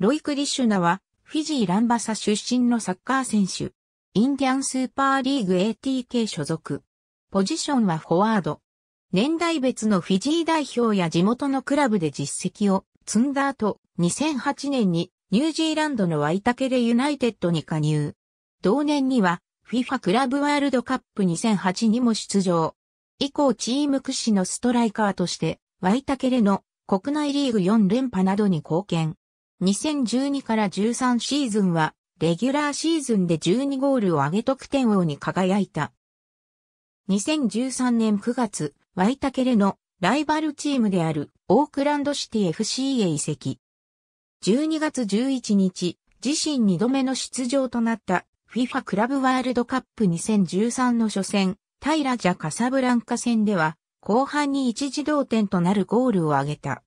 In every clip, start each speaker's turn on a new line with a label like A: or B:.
A: ロイ・クリシュナは、フィジー・ランバサ出身のサッカー選手。インディアンスーパーリーグ ATK 所属。ポジションはフォワード。年代別のフィジー代表や地元のクラブで実績を積んだ後、2008年にニュージーランドのワイタケレユナイテッドに加入。同年には FIFA クラブワールドカップ2008にも出場。以降チーム屈指のストライカーとして、ワイタケレの国内リーグ4連覇などに貢献。2012から13シーズンは、レギュラーシーズンで12ゴールを挙げ得点王に輝いた。2013年9月、ワイタケレのライバルチームであるオークランドシティ FC へ移籍。12月11日、自身2度目の出場となった FIFA クラブワールドカップ2013の初戦、タイラジャカサブランカ戦では、後半に一時同点となるゴールを挙げた。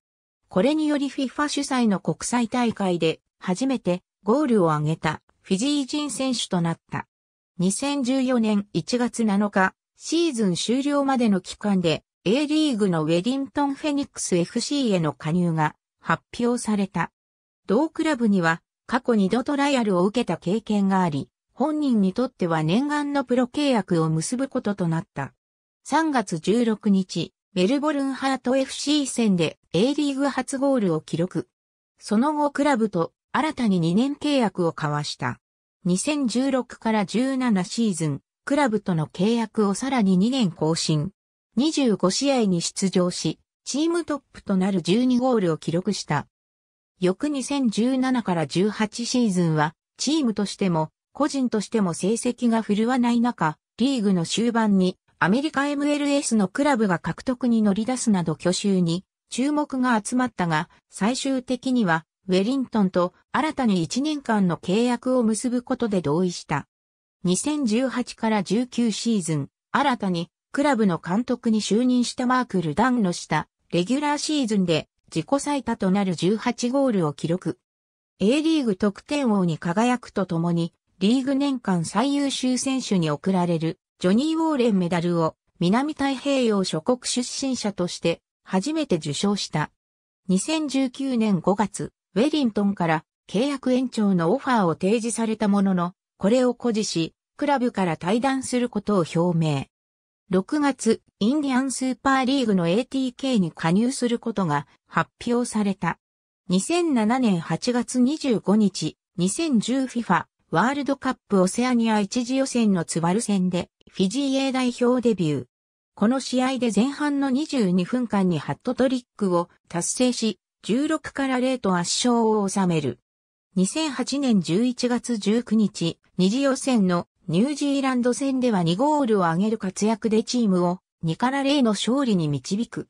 A: これにより FIFA 主催の国際大会で初めてゴールを挙げたフィジー人選手となった。2014年1月7日、シーズン終了までの期間で A リーグのウェディントンフェニックス FC への加入が発表された。同クラブには過去2度トライアルを受けた経験があり、本人にとっては念願のプロ契約を結ぶこととなった。3月16日、メルボルンハート FC 戦で A リーグ初ゴールを記録。その後クラブと新たに2年契約を交わした。2016から17シーズン、クラブとの契約をさらに2年更新。25試合に出場し、チームトップとなる12ゴールを記録した。翌2017から18シーズンは、チームとしても、個人としても成績が振るわない中、リーグの終盤にアメリカ MLS のクラブが獲得に乗り出すなど去手に注目が集まったが、最終的には、ウェリントンと新たに1年間の契約を結ぶことで同意した。2018から19シーズン、新たにクラブの監督に就任したマーク・ルダンの下、レギュラーシーズンで自己最多となる18ゴールを記録。A リーグ得点王に輝くとともに、リーグ年間最優秀選手に贈られるジョニー・ウォーレンメダルを南太平洋諸国出身者として初めて受賞した。2019年5月、ウェリントンから契約延長のオファーを提示されたものの、これを誇示し、クラブから退団することを表明。6月、インディアンスーパーリーグの ATK に加入することが発表された。2007年8月25日、2010FIFA ワールドカップオセアニア一次予選のツバル戦でフィジー A 代表デビュー。この試合で前半の22分間にハットトリックを達成し、16から0と圧勝を収める。2008年11月19日、二次予選のニュージーランド戦では2ゴールを挙げる活躍でチームを2から0の勝利に導く。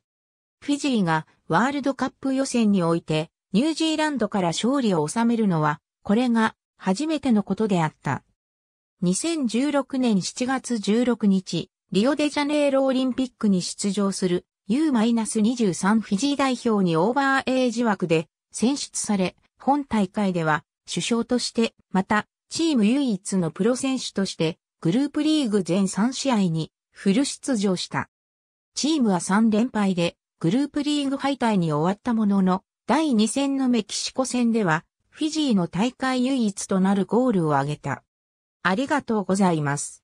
A: フィジーがワールドカップ予選においてニュージーランドから勝利を収めるのは、これが初めてのことであった。2016年7月16日、リオデジャネイロオリンピックに出場する U-23 フィジー代表にオーバーエイジ枠で選出され、本大会では首相として、また、チーム唯一のプロ選手として、グループリーグ全3試合にフル出場した。チームは3連敗で、グループリーグ敗退に終わったものの、第2戦のメキシコ戦では、フィジーの大会唯一となるゴールを挙げた。ありがとうございます。